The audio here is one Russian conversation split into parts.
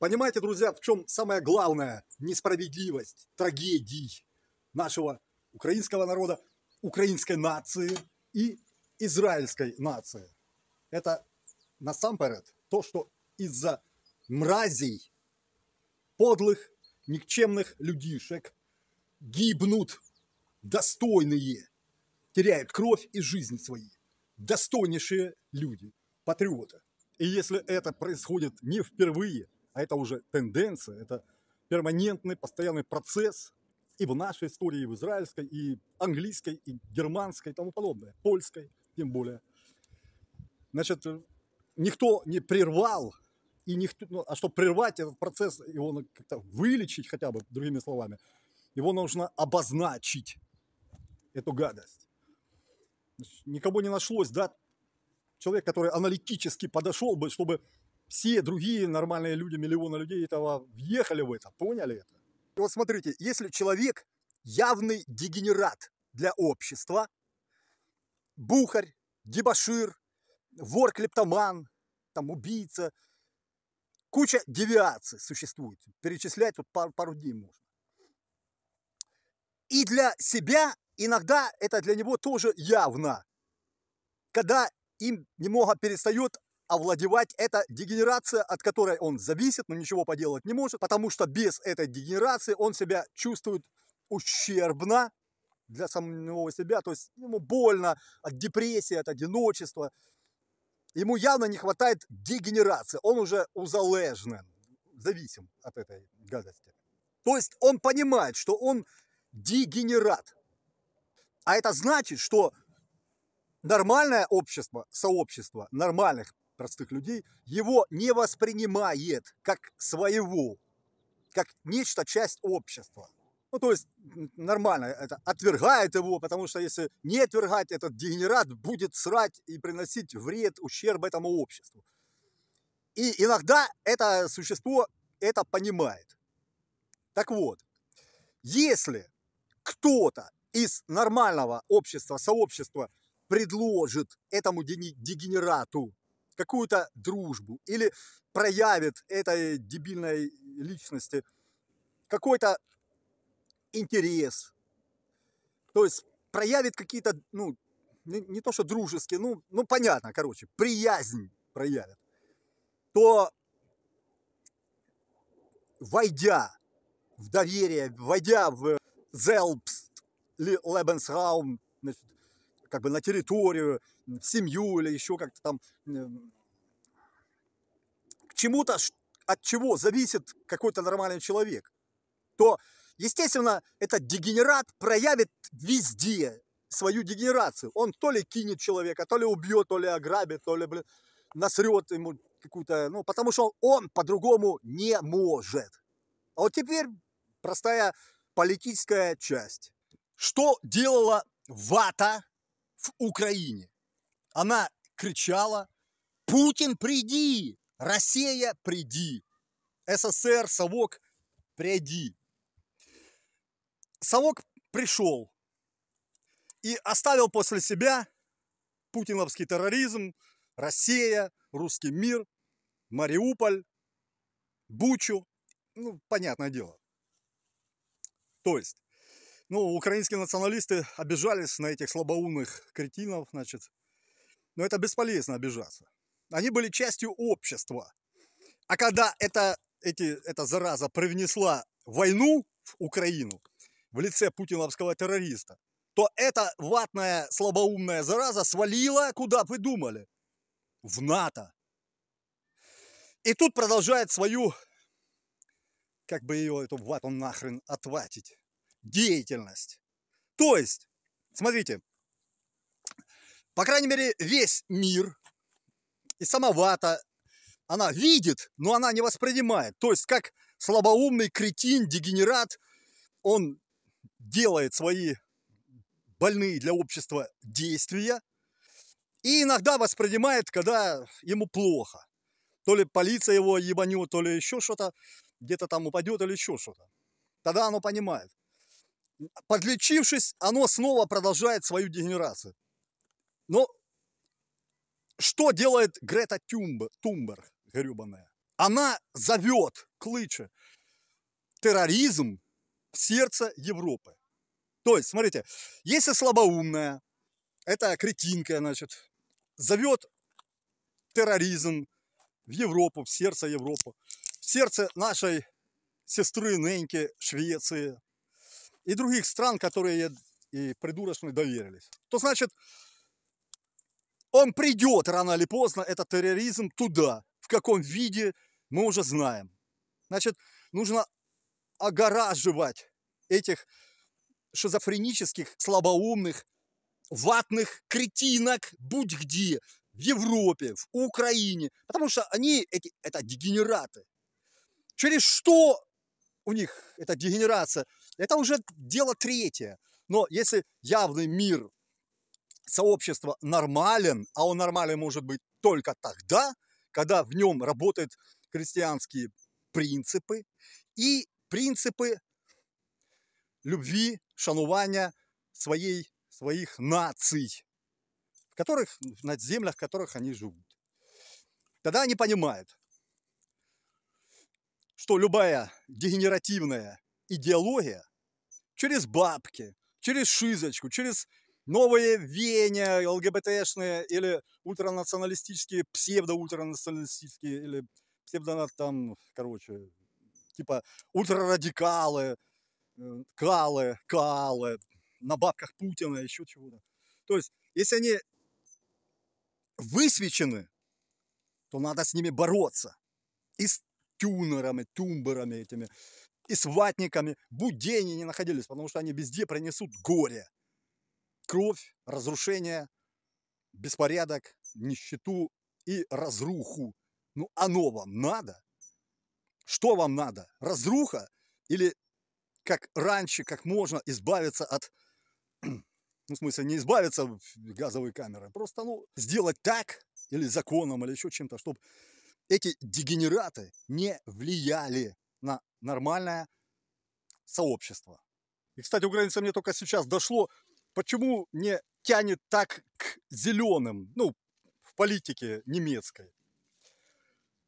Понимаете, друзья, в чем самая главная несправедливость, трагедии нашего украинского народа, украинской нации и израильской нации? Это насамперед то, что из-за мразей, подлых, никчемных людишек гибнут достойные, теряют кровь и жизнь свои, достойнейшие люди, патриоты. И если это происходит не впервые – а это уже тенденция, это перманентный, постоянный процесс и в нашей истории, и в израильской, и английской, и германской, и тому подобное, польской тем более. Значит, никто не прервал, и никто, ну, а чтобы прервать этот процесс, его как-то вылечить хотя бы, другими словами, его нужно обозначить, эту гадость. Значит, никого не нашлось, да, человек, который аналитически подошел бы, чтобы все другие нормальные люди, миллионы людей этого въехали в это, поняли это. И вот смотрите, если человек явный дегенерат для общества, бухарь, дебашир, вор-клептоман, там убийца, куча девиаций существует. Перечислять вот пару, пару дней можно. И для себя иногда это для него тоже явно, когда им немного перестает овладевать эта дегенерация, от которой он зависит, но ничего поделать не может, потому что без этой дегенерации он себя чувствует ущербно для самого себя, то есть ему больно от депрессии, от одиночества. Ему явно не хватает дегенерации, он уже узалежен, зависим от этой гадости. То есть он понимает, что он дегенерат. А это значит, что нормальное общество, сообщество нормальных простых людей, его не воспринимает как своего, как нечто, часть общества. Ну, то есть нормально, это отвергает его, потому что если не отвергать, этот дегенерат будет срать и приносить вред, ущерб этому обществу. И иногда это существо это понимает. Так вот, если кто-то из нормального общества, сообщества предложит этому дегенерату какую-то дружбу или проявит этой дебильной личности какой-то интерес. То есть проявит какие-то, ну, не, не то что дружеские, ну, ну понятно, короче, приязнь проявит, то войдя в доверие, войдя в Зелбст Лебенсраум как бы на территорию, в семью или еще как-то там, к чему-то, от чего зависит какой-то нормальный человек, то, естественно, этот дегенерат проявит везде свою дегенерацию. Он то ли кинет человека, то ли убьет, то ли ограбит, то ли, блин, насрет ему какую-то, ну, потому что он, он по-другому не может. А вот теперь простая политическая часть. Что делала вата в Украине. Она кричала «Путин, приди! Россия, приди! СССР, совок, приди!» Совок пришел и оставил после себя путиновский терроризм, Россия, русский мир, Мариуполь, Бучу, ну, понятное дело. То есть, ну, украинские националисты обижались на этих слабоумных кретинов, значит. Но это бесполезно обижаться. Они были частью общества. А когда это, эти, эта зараза привнесла войну в Украину в лице путиновского террориста, то эта ватная слабоумная зараза свалила, куда вы думали? В НАТО. И тут продолжает свою, как бы ее, эту вату нахрен отватить деятельность. То есть, смотрите, по крайней мере, весь мир и сама вата, она видит, но она не воспринимает. То есть, как слабоумный кретин, дегенерат, он делает свои больные для общества действия и иногда воспринимает, когда ему плохо. То ли полиция его ебанет, то ли еще что-то, где-то там упадет или еще что-то. Тогда оно понимает подлечившись, оно снова продолжает свою дегенерацию. Но что делает Грета Тюмб, Тумберг, гребаная? Она зовет, клыча, терроризм в сердце Европы. То есть, смотрите, если слабоумная, это кретинка, значит, зовет терроризм в Европу, в сердце Европы, в сердце нашей сестры Неньки Швеции, и других стран, которые и придурочно доверились. То значит, он придет рано или поздно, этот терроризм, туда. В каком виде, мы уже знаем. Значит, нужно огораживать этих шизофренических, слабоумных, ватных кретинок будь где, в Европе, в Украине, потому что они, эти, это дегенераты. Через что у них эта дегенерация – это уже дело третье. Но если явный мир сообщества нормален, а он нормален может быть только тогда, когда в нем работают христианские принципы и принципы любви, шанування своей, своих наций, в которых, на землях, в которых они живут. Тогда они понимают, что любая дегенеративная идеология через бабки, через шизочку, через новые веяния ЛГБТшные или ультранационалистические, псевдоультранационалистические или псевдо там, короче, типа ультрарадикалы, э, калы, калы, на бабках Путина, еще чего-то. То есть, если они высвечены, то надо с ними бороться. И с тюнерами, тумберами этими, и с ватниками, будени не находились, потому что они везде принесут горе. Кровь, разрушение, беспорядок, нищету и разруху. Ну, а оно вам надо? Что вам надо? Разруха? Или как раньше, как можно избавиться от... Ну, в смысле, не избавиться от газовой камеры, а просто, ну, сделать так, или законом, или еще чем-то, чтобы эти дегенераты не влияли нормальное сообщество. И, кстати, украинцам мне только сейчас дошло, почему не тянет так к зеленым, ну, в политике немецкой.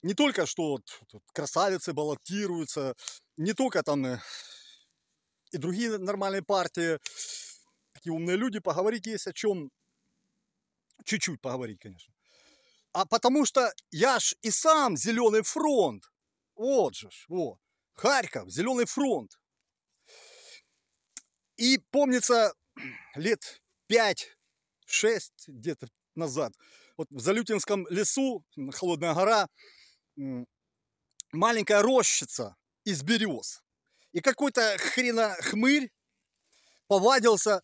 Не только, что тут красавицы баллотируются, не только там э, и другие нормальные партии, такие умные люди, поговорить есть о чем, чуть-чуть поговорить, конечно. А потому что я ж и сам зеленый фронт, вот же ж, вот. Харьков, Зеленый фронт. И помнится, лет 5-6 где-то назад, вот в Залютинском лесу, Холодная гора, маленькая рощица из берез. И какой-то хрена хмырь повадился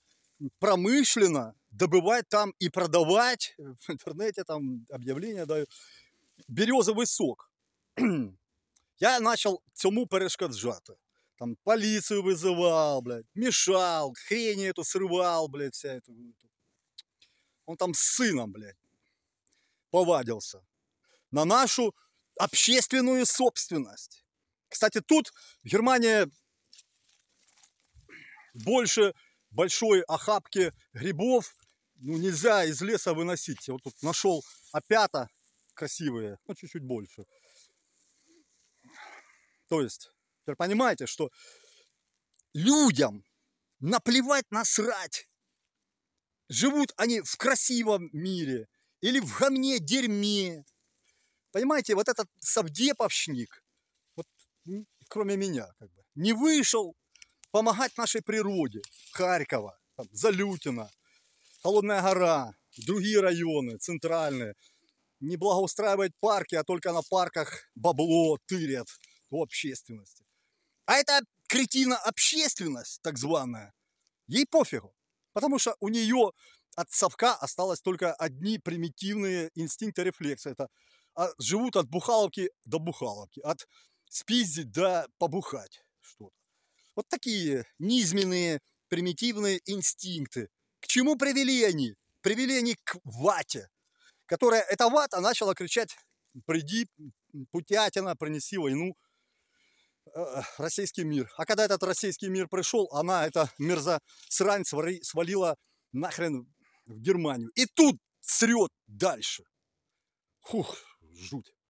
промышленно добывать там и продавать в интернете там объявления дают березовый сок. Я почав цьому перешкоджати. Там поліцію визивав, блядь, мішав, хрень эту срывал, блядь, вся эту. Он там с сыном, блядь, повадился. На нашу общественную собственность. Кстати, тут Германия больше большой охапки грибов ну, нельзя из леса выносить. Я вот тут нашел опята красивые, ну чуть-чуть больше. То есть, теперь понимаете, что людям наплевать, насрать. Живут они в красивом мире или в гамне дерьме. Понимаете, вот этот совдеповщник, вот, кроме меня, как бы, не вышел помогать нашей природе. Харькова, там, Залютина, Холодная гора, другие районы, центральные. Не благоустраивать парки, а только на парках бабло тырят общественности. А эта кретина общественность, так званая, ей пофигу. Потому что у нее от совка осталось только одни примитивные инстинкты рефлекса. Это а, живут от бухаловки до бухаловки, от спиздить до побухать что-то. Вот такие низменные, примитивные инстинкты. К чему привели они? Привели они к вате, которая, эта вата начала кричать, приди, путятина, принеси войну Э, российский мир. А когда этот российский мир пришел, она, эта мерза срань, свалила нахрен в Германию. И тут срет дальше. Фух, жуть.